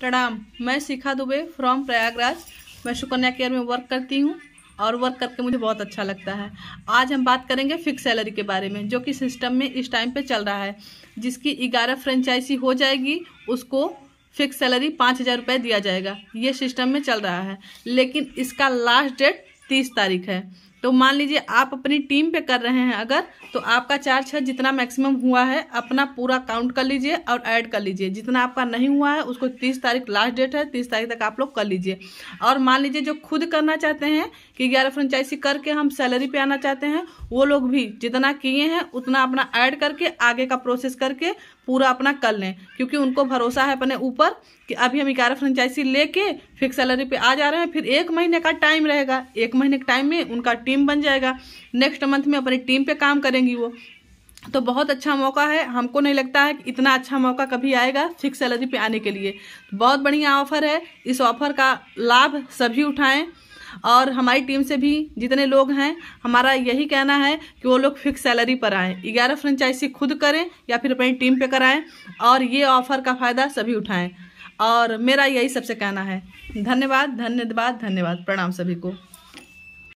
प्रणाम मैं शिखा दुबे फ्रॉम प्रयागराज मैं सुकन्या केयर में वर्क करती हूँ और वर्क करके मुझे बहुत अच्छा लगता है आज हम बात करेंगे फिक्स सैलरी के बारे में जो कि सिस्टम में इस टाइम पे चल रहा है जिसकी ग्यारह फ्रेंचाइजी हो जाएगी उसको फिक्स सैलरी पाँच हज़ार रुपये दिया जाएगा ये सिस्टम में चल रहा है लेकिन इसका लास्ट डेट तीस तारीख है तो मान लीजिए आप अपनी टीम पे कर रहे हैं अगर तो आपका चार्ज छः जितना मैक्सिमम हुआ है अपना पूरा काउंट कर लीजिए और ऐड कर लीजिए जितना आपका नहीं हुआ है उसको तीस तारीख लास्ट डेट है तीस तारीख तक आप लोग कर लीजिए और मान लीजिए जो खुद करना चाहते हैं कि ग्यारह फ्रेंचाइजी करके हम सैलरी पे आना चाहते हैं वो लोग भी जितना किए हैं उतना अपना ऐड करके आगे का प्रोसेस करके पूरा अपना कर लें क्योंकि उनको भरोसा है अपने ऊपर कि अभी हम ग्यारह फ्रेंचाइजी लेके फिक्स सैलरी पर आ जा रहे हैं फिर एक महीने का टाइम रहेगा एक महीने के टाइम में उनका टीम बन जाएगा नेक्स्ट मंथ में अपनी टीम पे काम करेंगी वो तो बहुत अच्छा मौका है हमको नहीं लगता है कि इतना अच्छा मौका कभी आएगा फिक्स सैलरी पे आने के लिए बहुत बढ़िया ऑफर है इस ऑफर का लाभ सभी उठाएं और हमारी टीम से भी जितने लोग हैं हमारा यही कहना है कि वो लोग फिक्स सैलरी पर आएँ ग्यारह फ्रेंचाइजी खुद करें या फिर अपनी टीम पे कराएं और ये ऑफर का फ़ायदा सभी उठाएं और मेरा यही सबसे कहना है धन्यवाद धन्यवाद धन्यवाद प्रणाम सभी को